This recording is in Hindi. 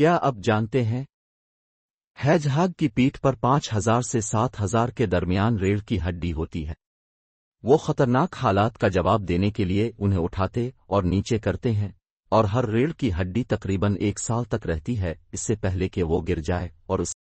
क्या आप जानते हैं हैजहाग की पीठ पर पांच हजार से सात हजार के दरमियान रेड़ की हड्डी होती है वो खतरनाक हालात का जवाब देने के लिए उन्हें उठाते और नीचे करते हैं और हर रेड़ की हड्डी तकरीबन एक साल तक रहती है इससे पहले कि वो गिर जाए और